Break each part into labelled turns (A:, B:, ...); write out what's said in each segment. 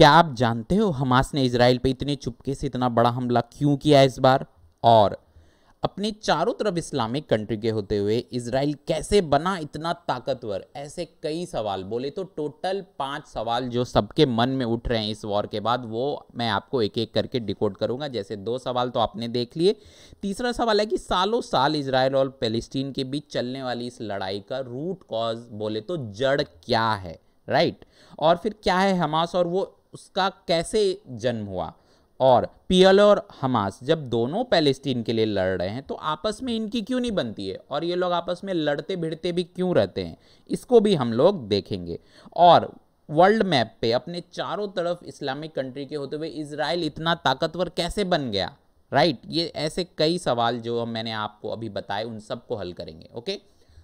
A: क्या आप जानते हो हमास ने इसराइल पे इतने चुपके से इतना बड़ा हमला क्यों किया इस बार और अपने चारों तरफ इस्लामिक कंट्री के होते हुए इसराइल कैसे बना इतना ताकतवर ऐसे कई सवाल बोले तो टोटल पांच सवाल जो सबके मन में उठ रहे हैं इस वॉर के बाद वो मैं आपको एक एक करके डिकोड करूंगा जैसे दो सवाल तो आपने देख लिए तीसरा सवाल है कि सालों साल इसराइल और पेलिस्टीन के बीच चलने वाली इस लड़ाई का रूट कॉज बोले तो जड़ क्या है राइट और फिर क्या है हमास और वो उसका कैसे जन्म हुआ और पीएल और हमास जब दोनों पैलेस्टीन के लिए लड़ रहे हैं तो आपस में इनकी क्यों नहीं बनती है और ये लोग आपस में लड़ते भिड़ते भी क्यों रहते हैं इसको भी हम लोग देखेंगे और वर्ल्ड मैप पे अपने चारों तरफ इस्लामिक कंट्री के होते हुए इसराइल इतना ताकतवर कैसे बन गया राइट ये ऐसे कई सवाल जो मैंने आपको अभी बताए उन सबको हल करेंगे ओके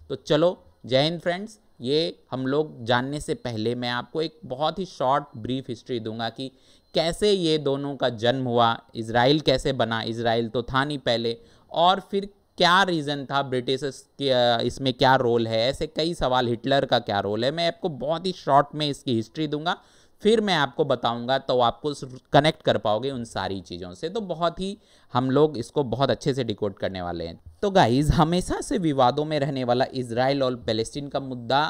A: तो चलो जय हिंद फ्रेंड्स ये हम लोग जानने से पहले मैं आपको एक बहुत ही शॉर्ट ब्रीफ हिस्ट्री दूंगा कि कैसे ये दोनों का जन्म हुआ इसराइल कैसे बना इसराइल तो था नहीं पहले और फिर क्या रीज़न था ब्रिटिश के इसमें क्या रोल है ऐसे कई सवाल हिटलर का क्या रोल है मैं आपको बहुत ही शॉर्ट में इसकी हिस्ट्री दूंगा फिर मैं आपको बताऊंगा तो आपको कनेक्ट कर पाओगे उन सारी चीज़ों से तो बहुत ही हम लोग इसको बहुत अच्छे से डिकोड करने वाले हैं तो गाइज हमेशा से विवादों में रहने वाला इसराइल और पैलेस्टीन का मुद्दा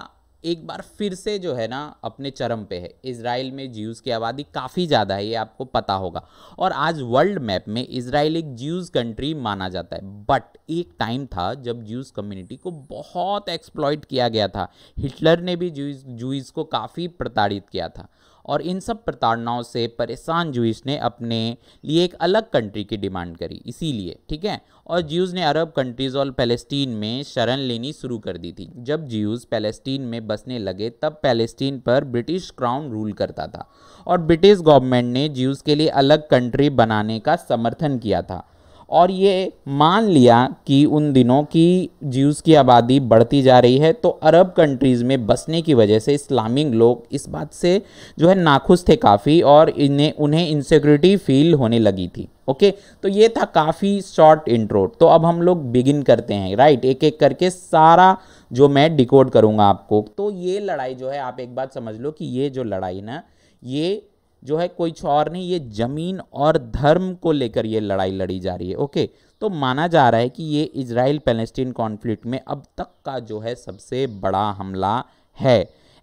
A: एक बार फिर से जो है ना अपने चरम पे है इसराइल में ज्यूज़ की आबादी काफ़ी ज़्यादा है ये आपको पता होगा और आज वर्ल्ड मैप में इसराइल एक ज्यूज़ कंट्री माना जाता है बट एक टाइम था जब ज्यूज़ कम्युनिटी को बहुत एक्सप्लॉयट किया गया था हिटलर ने भी ज्यूज जूइस को काफ़ी प्रताड़ित किया था और इन सब प्रताड़नाओं से परेशान जूस ने अपने लिए एक अलग कंट्री की डिमांड करी इसीलिए ठीक है और ज्यूज़ ने अरब कंट्रीज़ और पैलेस्टीन में शरण लेनी शुरू कर दी थी जब ज्यूज़ पैलेस्टीन में बसने लगे तब पैलेस्टीन पर ब्रिटिश क्राउन रूल करता था और ब्रिटिश गवर्नमेंट ने ज्यूज़ के लिए अलग कंट्री बनाने का समर्थन किया था और ये मान लिया कि उन दिनों की ज्यूज़ की आबादी बढ़ती जा रही है तो अरब कंट्रीज़ में बसने की वजह से इस्लामिक लोग इस बात से जो है नाखुश थे काफ़ी और इन्हें उन्हें इनसेक्योरिटी फील होने लगी थी ओके तो ये था काफ़ी शॉर्ट इंट्रो तो अब हम लोग बिगिन करते हैं राइट एक एक करके सारा जो मैं डिकोड करूँगा आपको तो ये लड़ाई जो है आप एक बात समझ लो कि ये जो लड़ाई ना ये जो है कोई और नहीं ये जमीन और धर्म को लेकर ये लड़ाई लड़ी जा रही है ओके तो माना जा रहा है कि ये इसराइल पैलेस्टीन कॉन्फ्लिक्ट में अब तक का जो है सबसे बड़ा हमला है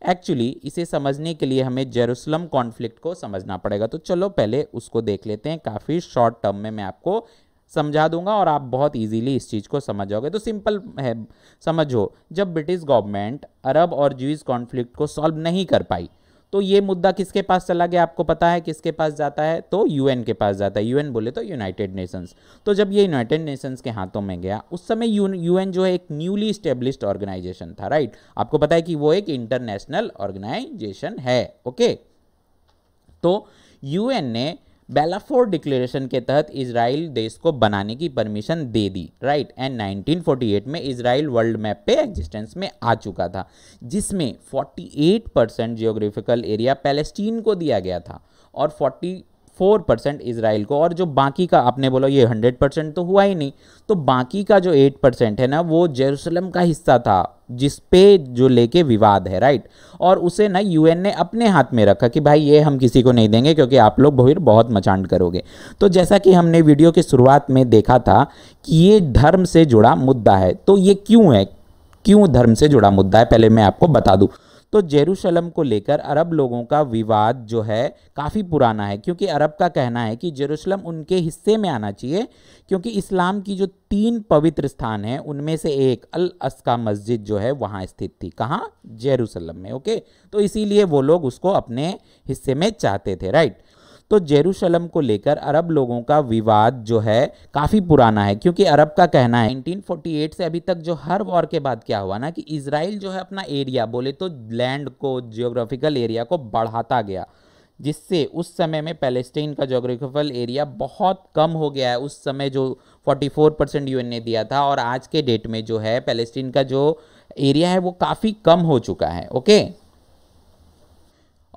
A: एक्चुअली इसे समझने के लिए हमें जेरूसलम कॉन्फ्लिक्ट को समझना पड़ेगा तो चलो पहले उसको देख लेते हैं काफ़ी शॉर्ट टर्म में मैं आपको समझा दूंगा और आप बहुत इजीली इस चीज़ को समझ जाओगे तो सिंपल है समझो जब ब्रिटिश गवर्नमेंट अरब और जूस कॉन्फ्लिक्ट को सॉल्व नहीं कर पाई तो ये मुद्दा किसके पास चला गया आपको पता है किसके पास जाता है तो यूएन के पास जाता है यूएन बोले तो यूनाइटेड नेशंस तो जब ये यूनाइटेड नेशंस के हाथों में गया उस समय यूएन जो है एक न्यूली स्टेब्लिश्ड ऑर्गेनाइजेशन था राइट आपको पता है कि वो एक इंटरनेशनल ऑर्गेनाइजेशन है ओके तो यूएन ने बेलाफोर डिक्लेरेशन के तहत इसराइल देश को बनाने की परमिशन दे दी राइट एंड 1948 में इसराइल वर्ल्ड मैप पे एग्जिस्टेंस में आ चुका था जिसमें 48 परसेंट जियोग्राफिकल एरिया पैलेस्टीन को दिया गया था और 40 फोर परसेंट इसराइल को और जो बाकी का आपने बोला ये हंड्रेड परसेंट तो हुआ ही नहीं तो बाकी का जो एट परसेंट है ना वो जेरूसलम का हिस्सा था जिस पे जो लेके विवाद है राइट और उसे ना यूएन ने अपने हाथ में रखा कि भाई ये हम किसी को नहीं देंगे क्योंकि आप लोग भविर बहुत मचांड करोगे तो जैसा कि हमने वीडियो की शुरुआत में देखा था कि ये धर्म से जुड़ा मुद्दा है तो ये क्यों है क्यों धर्म से जुड़ा मुद्दा है पहले मैं आपको बता दूँ तो जेरूशलम को लेकर अरब लोगों का विवाद जो है काफ़ी पुराना है क्योंकि अरब का कहना है कि जेरूशलम उनके हिस्से में आना चाहिए क्योंकि इस्लाम की जो तीन पवित्र स्थान हैं उनमें से एक अल अस्का मस्जिद जो है वहाँ स्थित थी कहाँ जेरूशलम में ओके तो इसीलिए वो लोग उसको अपने हिस्से में चाहते थे राइट तो जेरूशलम को लेकर अरब लोगों का विवाद जो है काफ़ी पुराना है क्योंकि अरब का कहना है 1948 से अभी तक जो हर वॉर के बाद क्या हुआ ना कि इसराइल जो है अपना एरिया बोले तो लैंड को जियोग्राफिकल एरिया को बढ़ाता गया जिससे उस समय में पैलेस्टीन का जोग्राफिकल एरिया बहुत कम हो गया है उस समय जो 44 परसेंट यू ने दिया था और आज के डेट में जो है पैलेस्टीन का जो एरिया है वो काफ़ी कम हो चुका है ओके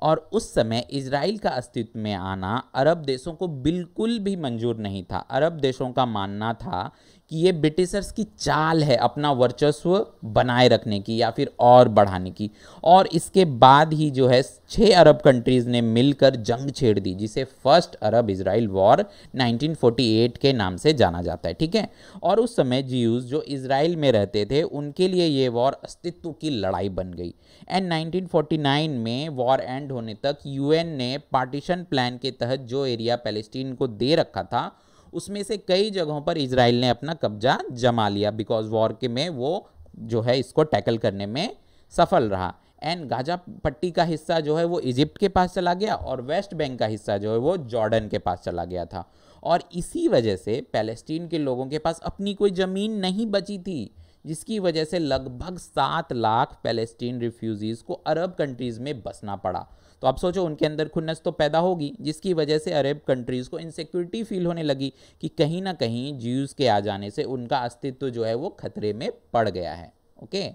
A: और उस समय इसराइल का अस्तित्व में आना अरब देशों को बिल्कुल भी मंजूर नहीं था अरब देशों का मानना था कि ये ब्रिटिशर्स की चाल है अपना वर्चस्व बनाए रखने की या फिर और बढ़ाने की और इसके बाद ही जो है छः अरब कंट्रीज़ ने मिलकर जंग छेड़ दी जिसे फर्स्ट अरब इसराइल वॉर 1948 के नाम से जाना जाता है ठीक है और उस समय जीव जो इसराइल में रहते थे उनके लिए ये वॉर अस्तित्व की लड़ाई बन गई एंड 1949 में वॉर एंड होने तक यूएन ने पार्टीशन प्लान के तहत जो एरिया पैलेस्टीन को दे रखा था उसमें से कई जगहों पर इसराइल ने अपना कब्जा जमा लिया बिकॉज वॉर के में वो जो है इसको टैकल करने में सफल रहा एंड गाजा पट्टी का हिस्सा जो है वो इजिप्ट के पास चला गया और वेस्ट बैंक का हिस्सा जो है वो जॉर्डन के पास चला गया था और इसी वजह से पैलेस्टीन के लोगों के पास अपनी कोई ज़मीन नहीं बची थी जिसकी वजह से लगभग सात लाख पैलेस्टीन रिफ्यूज़ीज़ को अरब कंट्रीज़ में बसना पड़ा तो आप सोचो उनके अंदर खुन्नस तो पैदा होगी जिसकी वजह से अरब कंट्रीज़ को इनसिक्योरिटी फील होने लगी कि कहीं ना कहीं ज्यूज़ के आ जाने से उनका अस्तित्व जो है वो खतरे में पड़ गया है ओके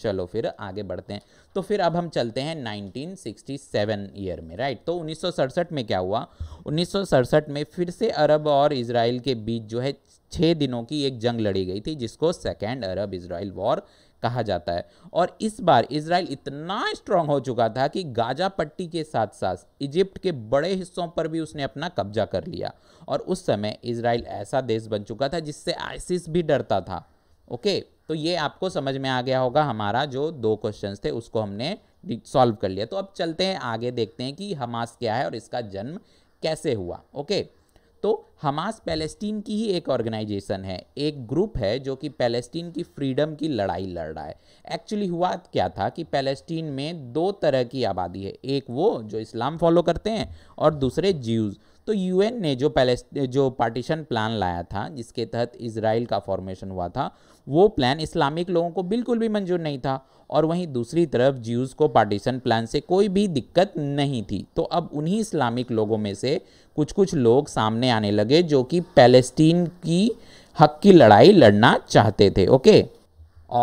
A: चलो फिर आगे बढ़ते हैं तो फिर अब हम चलते हैं 1967 ईयर में राइट तो उन्नीस में क्या हुआ उन्नीस में फिर से अरब और इसराइल के बीच जो है छः दिनों की एक जंग लड़ी गई थी जिसको सेकेंड अरब इसराइल वॉर कहा जाता है और इस बार इसराइल इतना स्ट्रांग हो चुका था कि गाजा पट्टी के साथ साथ इजिप्ट के बड़े हिस्सों पर भी उसने अपना कब्जा कर लिया और उस समय इसराइल ऐसा देश बन चुका था जिससे आइसिस भी डरता था ओके okay? तो ये आपको समझ में आ गया होगा हमारा जो दो क्वेश्चन थे उसको हमने सॉल्व कर लिया तो अब चलते हैं आगे देखते हैं कि हमास क्या है और इसका जन्म कैसे हुआ ओके तो हमास पैलेस्टीन की ही एक ऑर्गेनाइजेशन है एक ग्रुप है जो कि पैलेस्टीन की फ्रीडम की लड़ाई लड़ रहा है एक्चुअली हुआ क्या था कि पैलेस्टीन में दो तरह की आबादी है एक वो जो इस्लाम फॉलो करते हैं और दूसरे ज्यूज़ तो यूएन ने जो पहले जो पार्टीशन प्लान लाया था जिसके तहत इसराइल का फॉर्मेशन हुआ था वो प्लान इस्लामिक लोगों को बिल्कुल भी मंजूर नहीं था और वहीं दूसरी तरफ ज्यूज़ को पार्टीशन प्लान से कोई भी दिक्कत नहीं थी तो अब उन्हीं इस्लामिक लोगों में से कुछ कुछ लोग सामने आने लगे जो कि पैलेस्टीन की हक की लड़ाई लड़ना चाहते थे ओके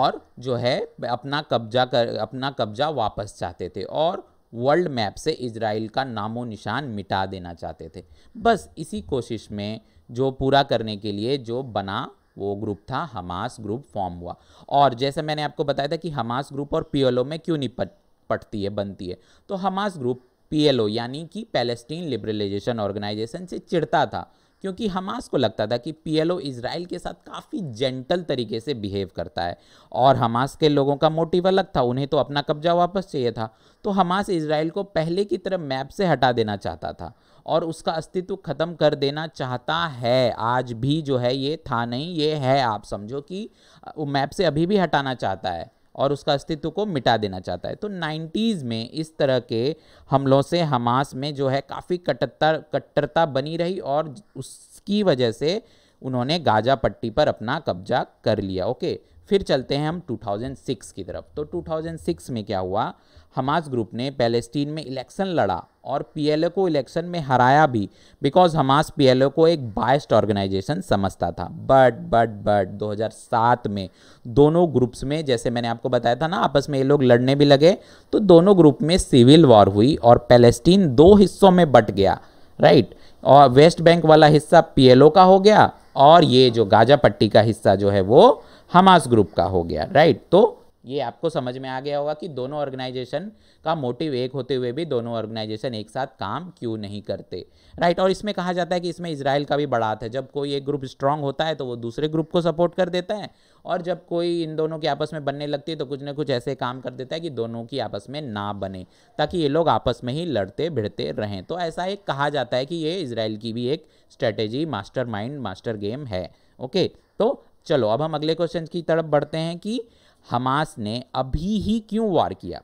A: और जो है अपना कब्जा कर अपना कब्जा वापस चाहते थे और वर्ल्ड मैप से इसराइल का नामो निशान मिटा देना चाहते थे बस इसी कोशिश में जो पूरा करने के लिए जो बना वो ग्रुप था हमास ग्रुप फॉर्म हुआ और जैसे मैंने आपको बताया था कि हमास ग्रुप और पीएलओ में क्यों नहीं पट पटती है बनती है तो हमास ग्रुप पीएलओ यानी कि पैलेस्टीन लिबरलाइजेशन ऑर्गेनाइजेशन से चिड़ता था क्योंकि हमास को लगता था कि पीएलओ इसराइल के साथ काफ़ी जेंटल तरीके से बिहेव करता है और हमास के लोगों का मोटिव अलग था उन्हें तो अपना कब्जा वापस चाहिए था तो हमास इसराइल को पहले की तरह मैप से हटा देना चाहता था और उसका अस्तित्व ख़त्म कर देना चाहता है आज भी जो है ये था नहीं ये है आप समझो कि मैप से अभी भी हटाना चाहता है और उसका अस्तित्व को मिटा देना चाहता है तो 90s में इस तरह के हमलों से हमास में जो है काफ़ी कटत्ता कट्टरता बनी रही और उसकी वजह से उन्होंने गाजा पट्टी पर अपना कब्जा कर लिया ओके फिर चलते हैं हम 2006 की तरफ तो 2006 में क्या हुआ हमास ग्रुप ने पैलेस्टीन में इलेक्शन लड़ा और पीएलओ को इलेक्शन में हराया भी बिकॉज हमास पीएलओ को एक बायस्ड ऑर्गेनाइजेशन समझता था बट बट बट 2007 में दोनों ग्रुप्स में जैसे मैंने आपको बताया था ना आपस में ये लोग लड़ने भी लगे तो दोनों ग्रुप में सिविल वॉर हुई और पैलेस्टीन दो हिस्सों में बट गया राइट और वेस्ट बैंक वाला हिस्सा पीएलओ का हो गया और ये जो गाजा पट्टी का हिस्सा जो है वो हमास ग्रुप का हो गया राइट तो ये आपको समझ में आ गया होगा कि दोनों ऑर्गेनाइजेशन का मोटिव एक होते हुए भी दोनों ऑर्गेनाइजेशन एक साथ काम क्यों नहीं करते राइट और इसमें कहा जाता है कि इसमें इसराइल का भी बड़ा हाथ है जब कोई एक ग्रुप स्ट्रांग होता है तो वो दूसरे ग्रुप को सपोर्ट कर देता है और जब कोई इन दोनों के आपस में बनने लगती है तो कुछ ना कुछ ऐसे काम कर देता है कि दोनों की आपस में ना बने ताकि ये लोग आपस में ही लड़ते भिड़ते रहें तो ऐसा एक कहा जाता है कि ये इसराइल की भी एक strategy master mind master game है ओके तो चलो अब हम अगले क्वेश्चन की तरफ बढ़ते हैं कि हमास ने अभी ही क्यों वार किया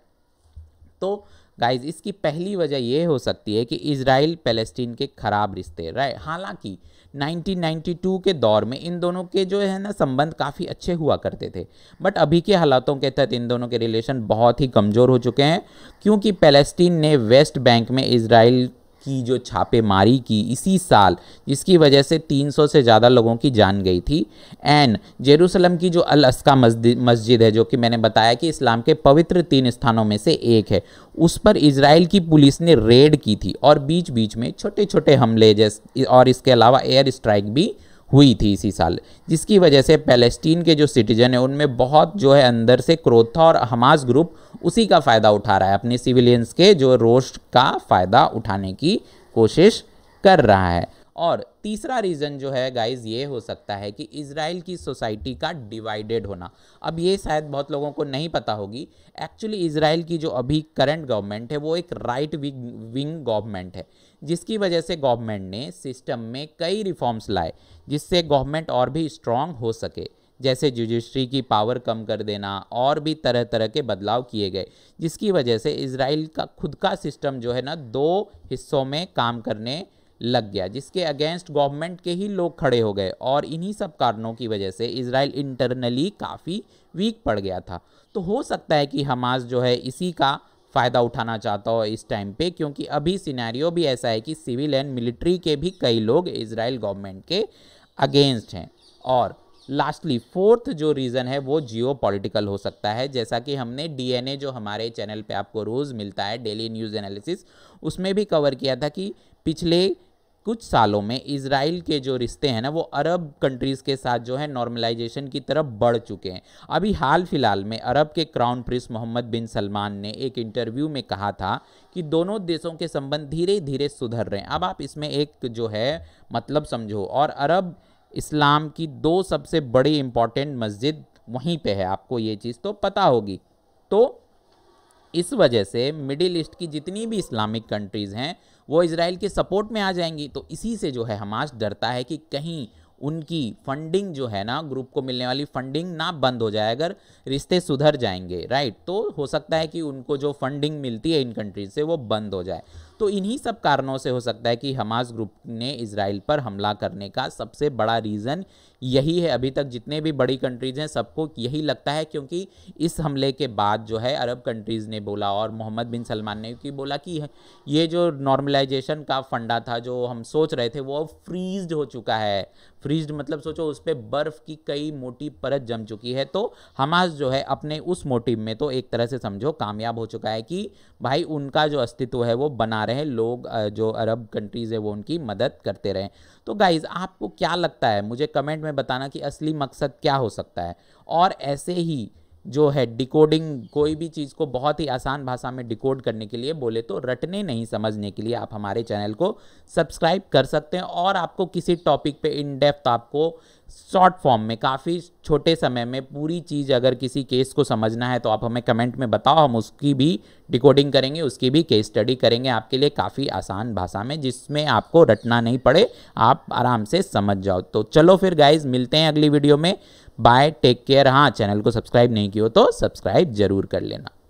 A: तो गाइज इसकी पहली वजह यह हो सकती है कि इसराइल पैलेस्टीन के ख़राब रिश्ते राय हालांकि 1992 के दौर में इन दोनों के जो है ना संबंध काफ़ी अच्छे हुआ करते थे बट अभी के हालातों के तहत इन दोनों के रिलेशन बहुत ही कमज़ोर हो चुके हैं क्योंकि पैलेस्टीन ने वेस्ट बैंक में इसराइल की जो छापेमारी की इसी साल जिसकी वजह से 300 से ज़्यादा लोगों की जान गई थी एंड जेरूसलम की जो अल अस्का मस्जिद है जो कि मैंने बताया कि इस्लाम के पवित्र तीन स्थानों में से एक है उस पर इसराइल की पुलिस ने रेड की थी और बीच बीच में छोटे छोटे हमले जैसे और इसके अलावा एयर स्ट्राइक भी हुई थी इसी साल जिसकी वजह से पैलेस्टीन के जो सिटीजन हैं उनमें बहुत जो है अंदर से क्रोध था और हमास ग्रुप उसी का फ़ायदा उठा रहा है अपने सिविलियंस के जो रोस्ट का फ़ायदा उठाने की कोशिश कर रहा है और तीसरा रीज़न जो है गाइज ये हो सकता है कि इसराइल की सोसाइटी का डिवाइडेड होना अब ये शायद बहुत लोगों को नहीं पता होगी एक्चुअली इसराइल की जो अभी करंट गवर्नमेंट है वो एक राइट विंग विंग गवर्नमेंट है जिसकी वजह से गवर्नमेंट ने सिस्टम में कई रिफॉर्म्स लाए जिससे गवर्नमेंट और भी स्ट्रांग हो सके जैसे जुडिशरी की पावर कम कर देना और भी तरह तरह के बदलाव किए गए जिसकी वजह से इसराइल का खुद का सिस्टम जो है ना दो हिस्सों में काम करने लग गया जिसके अगेंस्ट गवर्नमेंट के ही लोग खड़े हो गए और इन्हीं सब कारणों की वजह से इसराइल इंटरनली काफ़ी वीक पड़ गया था तो हो सकता है कि हमास जो है इसी का फ़ायदा उठाना चाहता हो इस टाइम पे क्योंकि अभी सिनेरियो भी ऐसा है कि सिविल एंड मिलिट्री के भी कई लोग इसराइल गवर्नमेंट के अगेंस्ट हैं और लास्टली फोर्थ जो रीज़न है वो जियो पॉलिटिकल हो सकता है जैसा कि हमने डीएनए जो हमारे चैनल पे आपको रोज़ मिलता है डेली न्यूज़ एनालिसिस उसमें भी कवर किया था कि पिछले कुछ सालों में इसराइल के जो रिश्ते हैं ना वो अरब कंट्रीज़ के साथ जो है नॉर्मलाइजेशन की तरफ बढ़ चुके हैं अभी हाल फिलहाल में अरब के crown prince Mohammed bin Salman ने एक इंटरव्यू में कहा था कि दोनों देशों के संबंध धीरे धीरे सुधर रहे हैं अब आप इसमें एक जो है मतलब समझो और अरब इस्लाम की दो सबसे बड़ी इम्पॉर्टेंट मस्जिद वहीं पर है आपको ये चीज़ तो पता होगी तो इस वजह से मिडिल ईस्ट की जितनी भी इस्लामिक कंट्रीज़ हैं वो इसराइल के सपोर्ट में आ जाएंगी तो इसी से जो है हमास डरता है कि कहीं उनकी फंडिंग जो है ना ग्रुप को मिलने वाली फंडिंग ना बंद हो जाए अगर रिश्ते सुधर जाएंगे राइट तो हो सकता है कि उनको जो फंडिंग मिलती है इन कंट्रीज से वो बंद हो जाए तो इन्हीं सब कारणों से हो सकता है कि हमास ग्रुप ने इसराइल पर हमला करने का सबसे बड़ा रीज़न यही है अभी तक जितने भी बड़ी कंट्रीज़ हैं सबको यही लगता है क्योंकि इस हमले के बाद जो है अरब कंट्रीज़ ने बोला और मोहम्मद बिन सलमान ने की बोला कि ये जो नॉर्मलाइजेशन का फंडा था जो हम सोच रहे थे वो फ्रीज हो चुका है फ्रीज मतलब सोचो उस पर बर्फ़ की कई मोटी परत जम चुकी है तो हमास जो है अपने उस मोटिव में तो एक तरह से समझो कामयाब हो चुका है कि भाई उनका जो अस्तित्व है वो बना रहे रहे लोग जो अरब कंट्रीज़ है वो उनकी मदद करते रहें तो गाइज़ आपको क्या लगता है मुझे कमेंट में बताना कि असली मकसद क्या हो सकता है और ऐसे ही जो है डिकोडिंग कोई भी चीज़ को बहुत ही आसान भाषा में डिकोड करने के लिए बोले तो रटने नहीं समझने के लिए आप हमारे चैनल को सब्सक्राइब कर सकते हैं और आपको किसी टॉपिक पे इन डेप्थ आपको शॉर्ट फॉर्म में काफ़ी छोटे समय में पूरी चीज़ अगर किसी केस को समझना है तो आप हमें कमेंट में बताओ हम उसकी भी डिकोडिंग करेंगे उसकी भी केस स्टडी करेंगे आपके लिए काफ़ी आसान भाषा में जिसमें आपको रटना नहीं पड़े आप आराम से समझ जाओ तो चलो फिर गाइज मिलते हैं अगली वीडियो में बाय टेक केयर हाँ चैनल को सब्सक्राइब नहीं किया तो सब्सक्राइब जरूर कर लेना